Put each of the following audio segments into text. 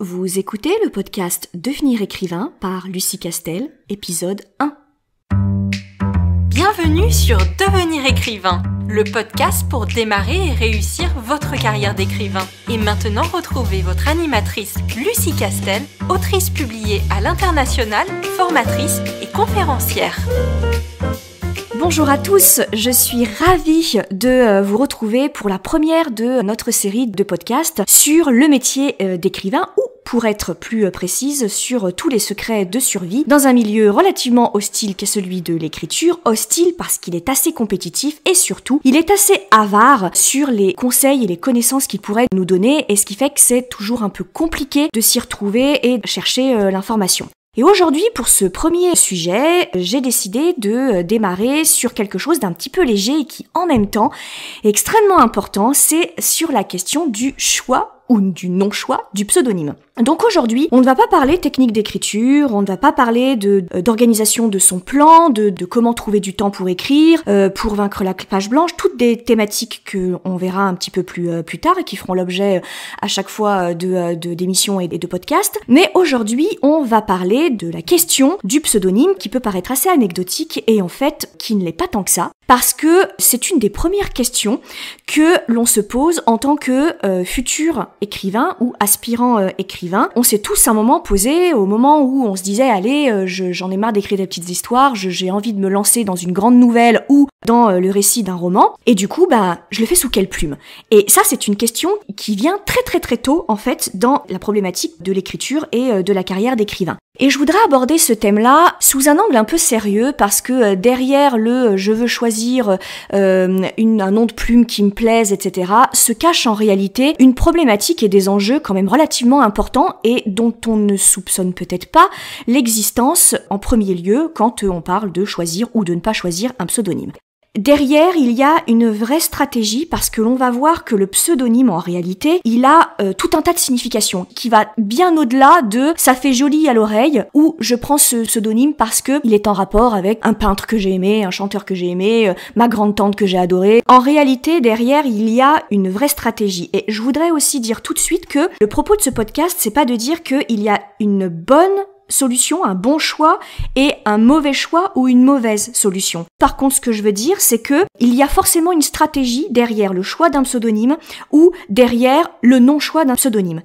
Vous écoutez le podcast Devenir écrivain par Lucie Castel, épisode 1. Bienvenue sur Devenir écrivain, le podcast pour démarrer et réussir votre carrière d'écrivain. Et maintenant retrouvez votre animatrice Lucie Castel, autrice publiée à l'international, formatrice et conférencière. Bonjour à tous, je suis ravie de euh, vous retrouver pour la première de notre série de podcasts sur le métier euh, d'écrivain ou pour être plus euh, précise sur euh, tous les secrets de survie, dans un milieu relativement hostile qu'est celui de l'écriture, hostile parce qu'il est assez compétitif et surtout, il est assez avare sur les conseils et les connaissances qu'il pourrait nous donner, et ce qui fait que c'est toujours un peu compliqué de s'y retrouver et de chercher euh, l'information. Et aujourd'hui, pour ce premier sujet, j'ai décidé de démarrer sur quelque chose d'un petit peu léger et qui, en même temps, est extrêmement important, c'est sur la question du choix ou du non-choix du pseudonyme. Donc aujourd'hui, on ne va pas parler technique d'écriture, on ne va pas parler euh, d'organisation de, son plan, de, comment trouver du temps pour écrire, euh, pour vaincre la page blanche, toutes des thématiques que on verra un petit peu plus, euh, plus tard et qui feront l'objet à chaque fois de d'émissions et de podcasts. Mais aujourd'hui, on va parler de la question du pseudonyme qui peut paraître assez anecdotique et en fait qui ne l'est pas tant que ça parce que c'est une des premières questions que l'on se pose en tant que euh, futur écrivain ou aspirant euh, écrivain. On s'est tous un moment posé au moment où on se disait allez, euh, j'en ai marre d'écrire des petites histoires, j'ai envie de me lancer dans une grande nouvelle ou dans euh, le récit d'un roman. Et du coup, bah, je le fais sous quelle plume Et ça, c'est une question qui vient très très très tôt, en fait, dans la problématique de l'écriture et euh, de la carrière d'écrivain. Et je voudrais aborder ce thème-là sous un angle un peu sérieux parce que euh, derrière le je veux choisir un nom de plume qui me plaise, etc., se cache en réalité une problématique et des enjeux quand même relativement importants et dont on ne soupçonne peut-être pas l'existence en premier lieu quand on parle de choisir ou de ne pas choisir un pseudonyme. Derrière, il y a une vraie stratégie parce que l'on va voir que le pseudonyme, en réalité, il a euh, tout un tas de significations qui va bien au-delà de ça fait joli à l'oreille ou je prends ce pseudonyme parce que il est en rapport avec un peintre que j'ai aimé, un chanteur que j'ai aimé, euh, ma grande tante que j'ai adorée. En réalité, derrière, il y a une vraie stratégie. Et je voudrais aussi dire tout de suite que le propos de ce podcast, c'est pas de dire qu'il y a une bonne solution, un bon choix et un mauvais choix ou une mauvaise solution. Par contre, ce que je veux dire, c'est que il y a forcément une stratégie derrière le choix d'un pseudonyme ou derrière le non-choix d'un pseudonyme.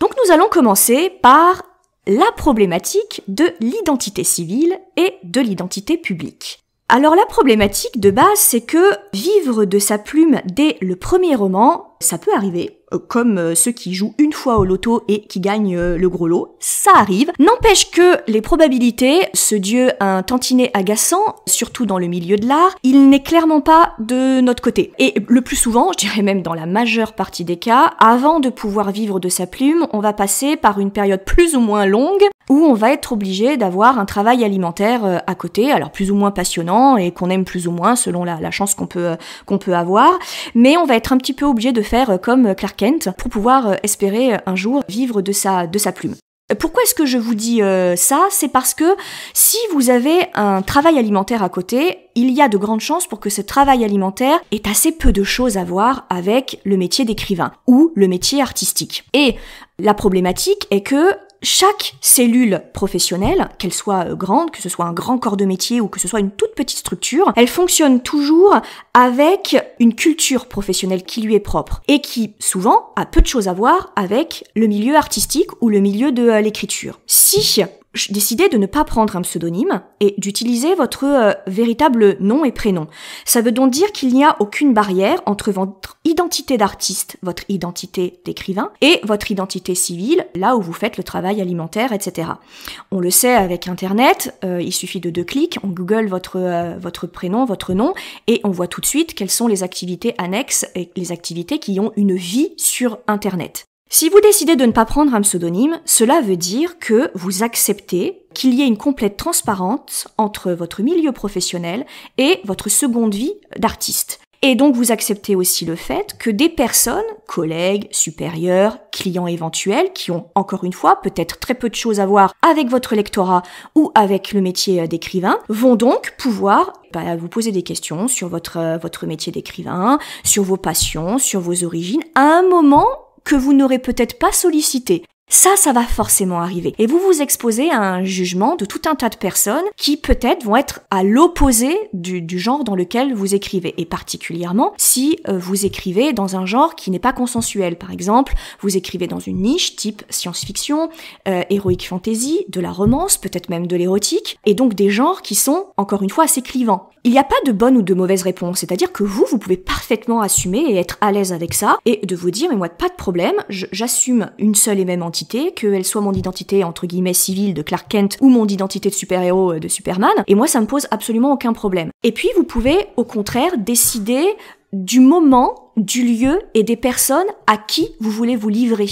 Donc nous allons commencer par la problématique de l'identité civile et de l'identité publique. Alors la problématique de base, c'est que vivre de sa plume dès le premier roman, ça peut arriver, euh, comme euh, ceux qui jouent une fois au loto et qui gagnent euh, le gros lot. Ça arrive. N'empêche que les probabilités, ce dieu un tantinet agaçant, surtout dans le milieu de l'art, il n'est clairement pas de notre côté. Et le plus souvent, je dirais même dans la majeure partie des cas, avant de pouvoir vivre de sa plume, on va passer par une période plus ou moins longue où on va être obligé d'avoir un travail alimentaire à côté, alors plus ou moins passionnant et qu'on aime plus ou moins selon la, chance qu'on peut, qu'on peut avoir, mais on va être un petit peu obligé de faire comme Clark pour pouvoir euh, espérer euh, un jour vivre de sa, de sa plume. Euh, pourquoi est-ce que je vous dis ça C'est parce que si vous avez un travail alimentaire à côté, il y a de grandes chances pour que ce travail alimentaire ait assez peu de choses à voir avec le métier d'écrivain ou le métier artistique. Et la problématique est que chaque cellule professionnelle, qu'elle soit euh, grande, que ce soit un grand corps de métier ou que ce soit une toute petite structure, elle fonctionne toujours avec une culture professionnelle qui lui est propre et qui souvent a peu de choses à voir avec le milieu artistique ou le milieu de euh, l'écriture. Si Décidé de ne pas prendre un pseudonyme et d'utiliser votre euh, véritable nom et prénom. Ça veut donc dire qu'il n'y a aucune barrière entre votre identité d'artiste, votre identité d'écrivain et votre identité civile, là où vous faites le travail alimentaire, etc. On le sait avec Internet, euh, il suffit de deux clics, on Google votre, euh, votre prénom, votre nom, et on voit tout de suite quelles sont les activités annexes et les activités qui ont une vie sur Internet. Si vous décidez de ne pas prendre un pseudonyme, cela veut dire que vous acceptez qu'il y ait une complète transparence entre votre milieu professionnel et votre seconde vie d'artiste. Et donc vous acceptez aussi le fait que des personnes, collègues, supérieurs, clients éventuels, qui ont encore une fois peut-être très peu de choses à voir avec votre lectorat ou avec le métier euh, d'écrivain, vont donc pouvoir bah, vous poser des questions sur votre, euh, votre métier d'écrivain, sur vos passions, sur vos origines, à un moment que vous n'aurez peut-être pas sollicité. Ça, ça va forcément arriver. Et vous vous exposez à un jugement de tout un tas de personnes qui peut-être vont être à l'opposé du, genre dans lequel vous écrivez. Et particulièrement si euh, vous écrivez dans un genre qui n'est pas consensuel. Par exemple, vous écrivez dans une niche type science-fiction, euh, héroïque fantasy, de la romance, peut-être même de l'érotique, et donc des genres qui sont, encore une fois, assez clivants. Il n'y a pas de bonne ou de mauvaise réponse, c'est-à-dire que vous, vous pouvez parfaitement assumer et être à l'aise avec ça, et de vous dire, mais moi, pas de problème, j'assume une seule et même entité, qu'elle soit mon identité, entre guillemets, civile de Clark Kent, ou mon identité de super-héros euh, de Superman, et moi, ça me pose absolument aucun problème. Et puis, vous pouvez, au contraire, décider du moment, du lieu et des personnes à qui vous voulez vous livrer,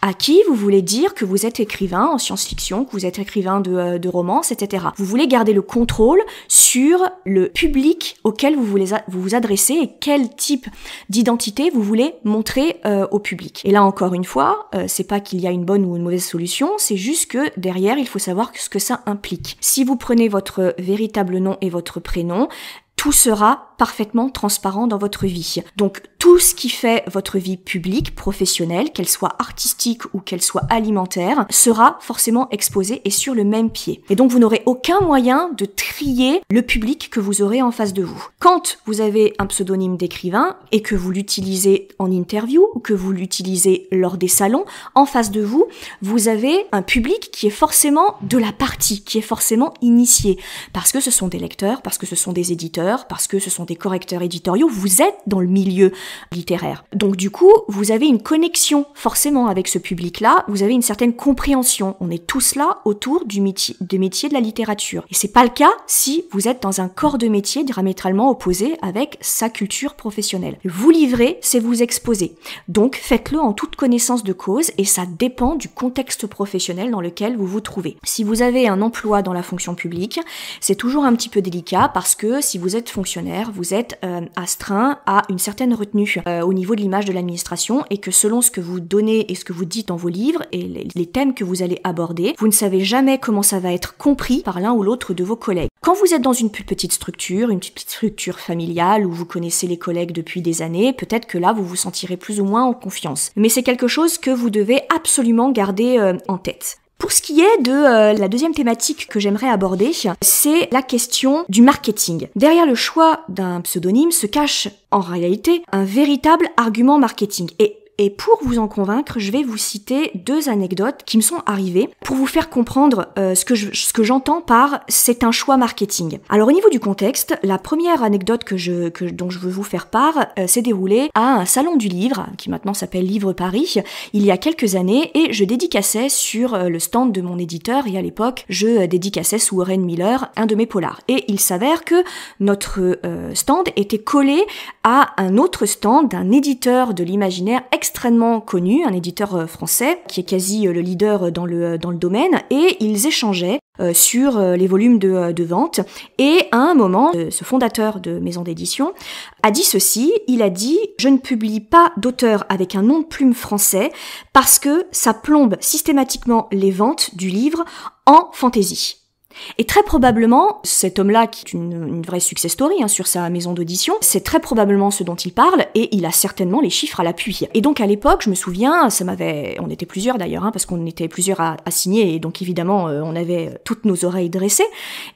à qui vous voulez dire que vous êtes écrivain en science-fiction, que vous êtes écrivain de, euh, de romance, etc. Vous voulez garder le contrôle sur le public auquel vous voulez vous, adressez et quel type d'identité vous voulez montrer euh, au public. Et là encore une fois, euh, c'est pas qu'il y a une bonne ou une mauvaise solution, c'est juste que derrière il faut savoir ce que ça implique. Si vous prenez votre véritable nom et votre prénom, tout sera parfaitement transparent dans votre vie. Donc tout ce qui fait votre vie publique, professionnelle, qu'elle soit artistique ou qu'elle soit alimentaire, sera forcément exposé et sur le même pied. Et donc vous n'aurez aucun moyen de trier le public que vous aurez en face de vous. Quand vous avez un pseudonyme d'écrivain et que vous l'utilisez en interview ou que vous l'utilisez lors des salons, en face de vous, vous avez un public qui est forcément de la partie, qui est forcément initié, parce que ce sont des lecteurs, parce que ce sont des éditeurs, parce que ce sont des correcteurs éditoriaux, vous êtes dans le milieu littéraire. Donc du coup, vous avez une connexion forcément avec ce public-là, vous avez une certaine compréhension. On est tous là autour du métier, de la littérature. Et c'est pas le cas si vous êtes dans un corps de métier diamétralement opposé avec sa culture professionnelle. Vous livrez, c'est vous exposer. Donc faites-le en toute connaissance de cause et ça dépend du contexte professionnel dans lequel vous vous trouvez. Si vous avez un emploi dans la fonction publique, c'est toujours un petit peu délicat parce que si vous êtes fonctionnaire, vous êtes euh, astreint à une certaine retenue euh, au niveau de l'image de l'administration et que selon ce que vous donnez et ce que vous dites dans vos livres et les, thèmes que vous allez aborder, vous ne savez jamais comment ça va être compris par l'un ou l'autre de vos collègues. Quand vous êtes dans une plus petite structure, une petite structure familiale où vous connaissez les collègues depuis des années, peut-être que là vous vous sentirez plus ou moins en confiance. Mais c'est quelque chose que vous devez absolument garder euh, en tête. Pour ce qui est de euh, la deuxième thématique que j'aimerais aborder, c'est la question du marketing. Derrière le choix d'un pseudonyme se cache en réalité un véritable argument marketing. Et et pour vous en convaincre, je vais vous citer deux anecdotes qui me sont arrivées pour vous faire comprendre euh, ce que j'entends par c'est un choix marketing. Alors au niveau du contexte, la première anecdote dont je veux vous faire part euh, s'est déroulée à un salon du livre, qui maintenant s'appelle Livre Paris, il y a quelques années, et je dédicassais sur euh, le stand de mon éditeur, et à l'époque, je dédicassais sous Oren Miller un de mes polars. Et il s'avère que notre stand était collé à un autre stand d'un éditeur de l'imaginaire extrêmement extrêmement connu, un éditeur euh, français, qui est quasi euh, le leader euh, dans le, domaine, et ils échangeaient sur les volumes de, de, vente. Et à un moment, ce fondateur de maison d'édition a dit ceci, il a dit « Je ne publie pas d'auteur avec un nom de plume français parce que ça plombe systématiquement les ventes du livre en fantaisie. » Et très probablement, cet homme-là, qui est une, vraie success story hein, sur sa maison d'audition, c'est très probablement ce dont il parle et il a certainement les chiffres à l'appui. Et donc à l'époque, je me souviens, ça m'avait, on était plusieurs d'ailleurs, hein, parce qu'on était plusieurs à, signer et donc évidemment euh, on avait toutes nos oreilles dressées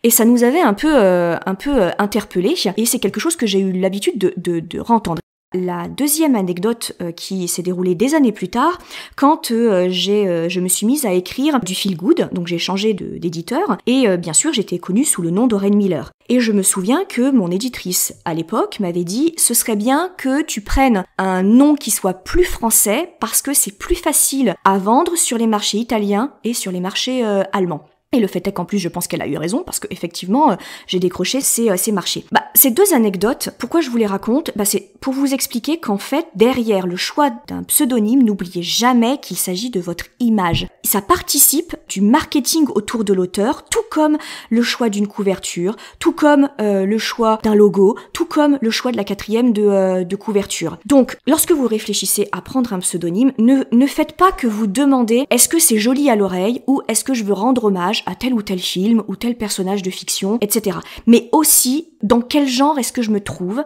et ça nous avait un peu, euh, un peu euh, interpellés. Et c'est quelque chose que j'ai eu l'habitude de, de, de rentendre la deuxième anecdote euh, qui s'est déroulée des années plus tard, quand euh, euh, je me suis mise à écrire du feel good, donc j'ai changé d'éditeur, et bien sûr j'étais connue sous le nom d'Oren Miller. Et je me souviens que mon éditrice à l'époque m'avait dit ce serait bien que tu prennes un nom qui soit plus français parce que c'est plus facile à vendre sur les marchés italiens et sur les marchés allemands. Et le fait est qu'en plus, je pense qu'elle a eu raison, parce qu'effectivement, euh, j'ai décroché euh, ces, marchés. Bah, ces deux anecdotes, pourquoi je vous les raconte bah, C'est pour vous expliquer qu'en fait, derrière le choix d'un pseudonyme, n'oubliez jamais qu'il s'agit de votre image. Ça participe du marketing autour de l'auteur, tout comme le choix d'une couverture, tout comme euh, le choix d'un logo, tout comme le choix de la quatrième de, de couverture. Donc, lorsque vous réfléchissez à prendre un pseudonyme, ne, ne faites pas que vous demandez est-ce que c'est joli à l'oreille ou est-ce que je veux rendre hommage à tel ou tel film ou tel personnage de fiction, etc. Mais aussi, dans quel genre est-ce que je me trouve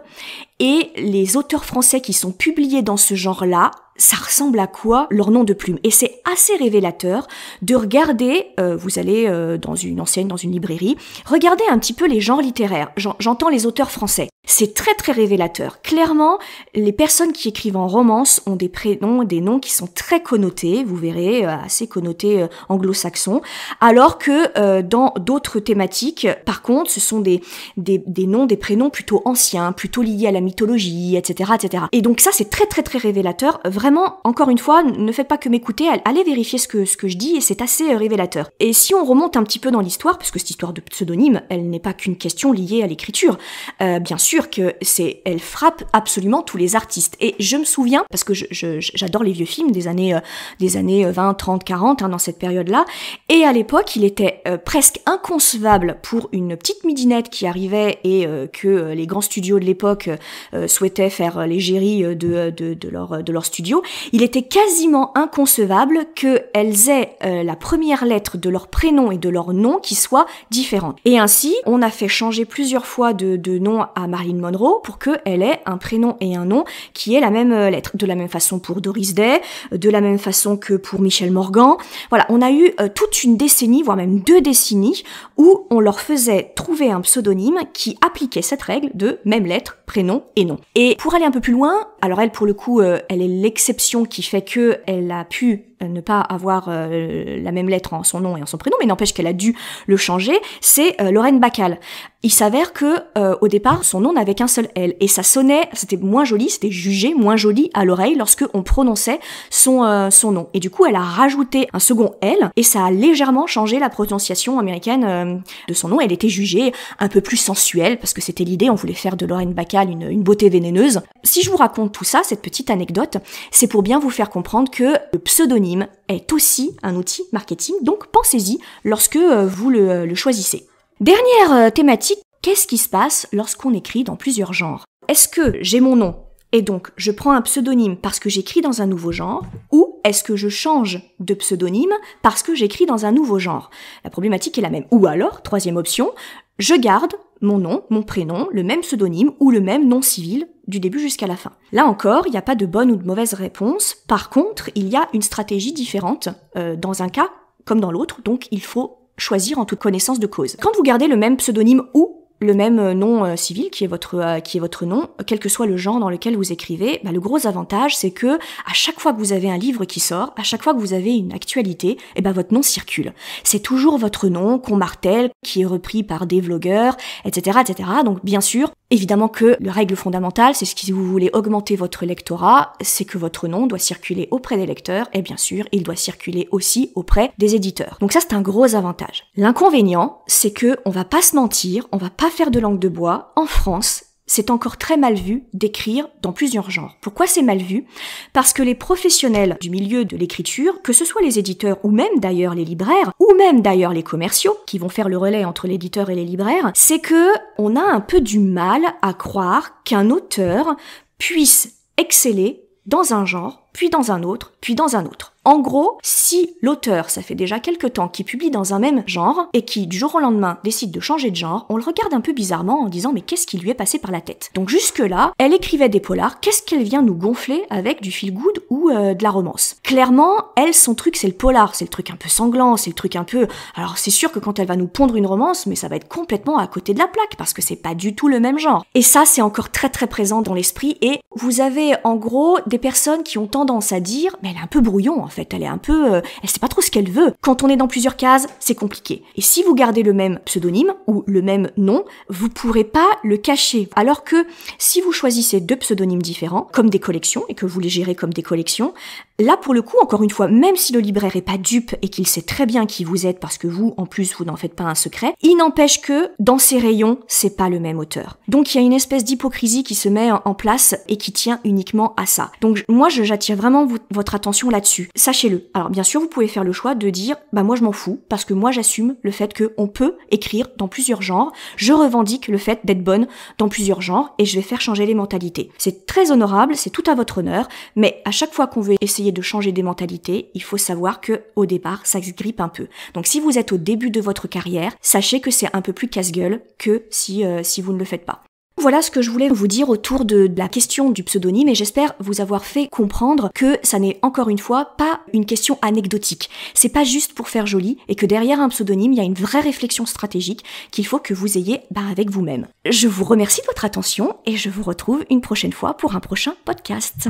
et les auteurs français qui sont publiés dans ce genre-là, ça ressemble à quoi leur nom de plume Et c'est assez révélateur de regarder, euh, vous allez euh, dans une ancienne, dans une librairie, regardez un petit peu les genres littéraires. J'entends les auteurs français. C'est très très révélateur. Clairement, les personnes qui écrivent en romance ont des prénoms, des noms qui sont très connotés, vous verrez, euh, assez connotés anglo-saxons, alors que dans d'autres thématiques, par contre, ce sont des, des, noms, des prénoms plutôt anciens, plutôt liés à la mythologie, etc., etc. Et donc ça, c'est très très très révélateur. Vraiment, encore une fois, ne faites pas que m'écouter, allez vérifier ce que, ce que je dis et c'est assez euh, révélateur. Et si on remonte un petit peu dans l'histoire, parce que cette histoire de pseudonyme, elle n'est pas qu'une question liée à l'écriture. Euh, bien sûr que c'est, elle frappe absolument tous les artistes. Et je me souviens, parce que j'adore les vieux films des années, euh, des années 20, 30, 40, dans cette période-là. Et à l'époque, il était presque inconcevable pour une petite midinette qui arrivait et que les grands studios de l'époque euh, souhaitaient faire euh, l'égérie euh, de, de, leur, de leur studio, il était quasiment inconcevable qu'elles aient la première lettre de leur prénom et de leur nom qui soit différente. Et ainsi, on a fait changer plusieurs fois de, de nom à Marilyn Monroe pour qu'elle ait un prénom et un nom qui aient la même lettre. De la même façon pour Doris Day, de la même façon que pour Michel Morgan. Voilà, on a eu toute une décennie, voire même deux décennies, où on leur faisait trouver un pseudonyme qui appliquait cette règle de même lettre, prénom et non. Et pour aller un peu plus loin, alors elle, pour le coup, euh, elle est l'exception qui fait que elle a pu euh, ne pas avoir euh, la même lettre en son nom et en son prénom, mais n'empêche qu'elle a dû le changer. C'est Lorraine Bacal. Il s'avère que au départ, son nom n'avait qu'un seul L et ça sonnait, c'était moins joli, c'était jugé moins joli à l'oreille lorsque on prononçait son son nom. Et du coup, elle a rajouté un second L et ça a légèrement changé la prononciation américaine de son nom. Elle était jugée un peu plus sensuelle parce que c'était l'idée, on voulait faire de Lorraine Bacal une, une beauté vénéneuse. Si je vous raconte tout ça, cette petite anecdote, c'est pour bien vous faire comprendre que le pseudonyme est aussi un outil marketing, donc pensez-y lorsque euh, vous euh, le choisissez. Dernière euh, thématique, qu'est-ce qui se passe lorsqu'on écrit dans plusieurs genres Est-ce que j'ai mon nom et donc je prends un pseudonyme parce que j'écris dans un nouveau genre ou est-ce que je change de pseudonyme parce que j'écris dans un nouveau genre La problématique est la même. Ou alors, troisième option, je garde mon nom, mon prénom, le même pseudonyme ou le même nom civil du début jusqu'à la fin. Là encore, il n'y a pas de bonne ou de mauvaise réponse. Par contre, il y a une stratégie différente euh, dans un cas comme dans l'autre, donc il faut choisir en toute connaissance de cause. Quand vous gardez le même pseudonyme ou le même euh, nom euh, civil qui est votre qui est votre nom, quel que soit le genre dans lequel vous écrivez, bah, le gros avantage c'est que à chaque fois que vous avez un livre qui sort, à chaque fois que vous avez une actualité, et eh ben, votre nom circule. C'est toujours votre nom qu'on martèle, qui est repris par des vlogueurs, etc., etc. Donc bien sûr, Évidemment que la règle fondamentale, c'est ce si vous voulez augmenter votre lectorat, c'est que votre nom doit circuler auprès des lecteurs et bien sûr, il doit circuler aussi auprès des éditeurs. Donc ça, c'est un gros avantage. L'inconvénient, c'est que on va pas se mentir, on va pas faire de langue de bois. En France, c'est encore très mal vu d'écrire dans plusieurs genres. Pourquoi c'est mal vu Parce que les professionnels du milieu de l'écriture, que ce soit les éditeurs ou même d'ailleurs les libraires, ou même d'ailleurs les commerciaux, qui vont faire le relais entre l'éditeur et les libraires, c'est que on a un peu du mal à croire qu'un auteur puisse exceller dans un genre, puis dans un autre, puis dans un autre. En gros, si l'auteur, ça fait déjà quelques temps qu'il publie dans un même genre, et qui du jour au lendemain décide de changer de genre, on le regarde un peu bizarrement en disant mais qu'est-ce qui lui est passé par la tête Donc jusque-là, elle écrivait des polars, qu'est-ce qu'elle vient nous gonfler avec du feel good ou euh, de la romance Clairement, elle, son truc c'est le polar, c'est le truc un peu sanglant, c'est le truc un peu... Alors c'est sûr que quand elle va nous pondre une romance, mais ça va être complètement à côté de la plaque, parce que c'est pas du tout le même genre. Et ça, c'est encore très très présent dans l'esprit, et vous avez en gros des personnes qui ont tendance à dire mais elle est un peu brouillon fait. Elle est un peu, Elle euh, elle sait pas trop ce qu'elle veut. Quand on est dans plusieurs cases, c'est compliqué. Et si vous gardez le même pseudonyme ou le même nom, vous pourrez pas le cacher. Alors que si vous choisissez deux pseudonymes différents, comme des collections, et que vous les gérez comme des collections, Là, pour le coup, encore une fois, même si le libraire est pas dupe et qu'il sait très bien qui vous êtes parce que vous, en plus, vous n'en faites pas un secret, il n'empêche que dans ses rayons, c'est pas le même auteur. Donc il y a une espèce d'hypocrisie qui se met en place et qui tient uniquement à ça. Donc moi, j'attire vraiment votre attention là-dessus. Sachez-le. Alors bien sûr, vous pouvez faire le choix de dire, bah moi je m'en fous parce que moi j'assume le fait que on peut écrire dans plusieurs genres. Je revendique le fait d'être bonne dans plusieurs genres et je vais faire changer les mentalités. C'est très honorable, c'est tout à votre honneur, mais à chaque fois qu'on veut essayer de changer des mentalités, il faut savoir que au départ, ça se grippe un peu. Donc si vous êtes au début de votre carrière, sachez que c'est un peu plus casse-gueule que si, euh, si vous ne le faites pas. Voilà ce que je voulais vous dire autour de, la question du pseudonyme et j'espère vous avoir fait comprendre que ça n'est encore une fois pas une question anecdotique. C'est pas juste pour faire joli et que derrière un pseudonyme, il y a une vraie réflexion stratégique qu'il faut que vous ayez bah, avec vous-même. Je vous remercie de votre attention et je vous retrouve une prochaine fois pour un prochain podcast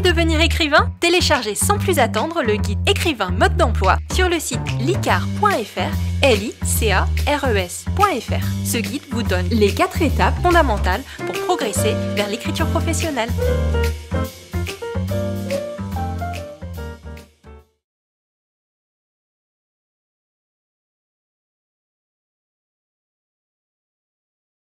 devenir écrivain Téléchargez sans plus attendre le guide écrivain mode d'emploi sur le site licar.fr, l i c Ce guide vous donne les quatre étapes fondamentales pour progresser vers l'écriture professionnelle.